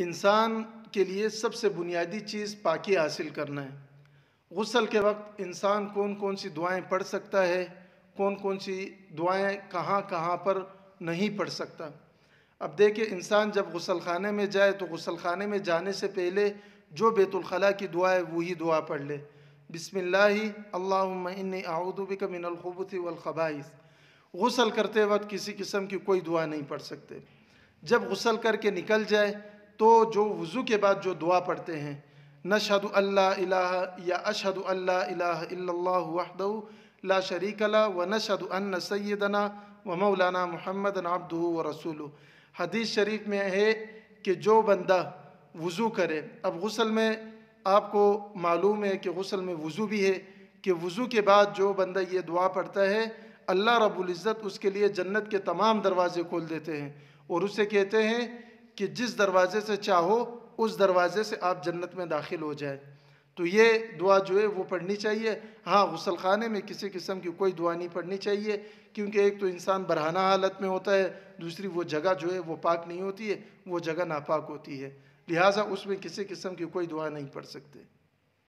इंसान के लिए सबसे बुनियादी चीज़ पाकि हासिल करना है गसल के वक्त इंसान कौन कौन सी दुआएं पढ़ सकता है कौन कौन सी दुआएं कहाँ कहाँ पर नहीं पढ़ सकता अब देखिए इंसान जब गसलखाने खाने में जाए तो गसलखाने खाने में जाने से पहले जो बेतुलखला की दुआ है वही दुआ पढ़ ले बिसमिल्लाउदबिक मिनलखबूत वलखबाइस गसल करते वक्त किसी किस्म की कोई दुआ नहीं पढ़ सकते जब गसल करके निकल जाए तो जो वज़ू के बाद जो दुआ पढ़ते हैं नशद अल्लाह या अशद अल्लाह वहदू ला ला व नशद अन सैदना व मौलाना मोहम्मद नब्दू व रसूल हदीस शरीफ में है कि जो बंदा वज़ू करे अब गसल में आपको मालूम है कि गसल में वज़ू भी है कि वज़ू के बाद जो बंदा ये दुआ पढ़ता है अल्लाह रबुल्ज़त उसके लिए जन्नत के तमाम दरवाज़े खोल देते हैं और उसे कहते हैं कि जिस दरवाज़े से चाहो उस दरवाज़े से आप जन्नत में दाखिल हो जाए तो ये दुआ जो है वो पढ़नी चाहिए हाँ गुसल खाने में किसी किस्म की कोई दुआ नहीं पढ़नी चाहिए क्योंकि एक तो इंसान बरहाना हालत में होता है दूसरी वो जगह जो है वो पाक नहीं होती है वो जगह नापाक होती है लिहाजा उसमें किसी किस्म की कोई दुआ नहीं पढ़ सकते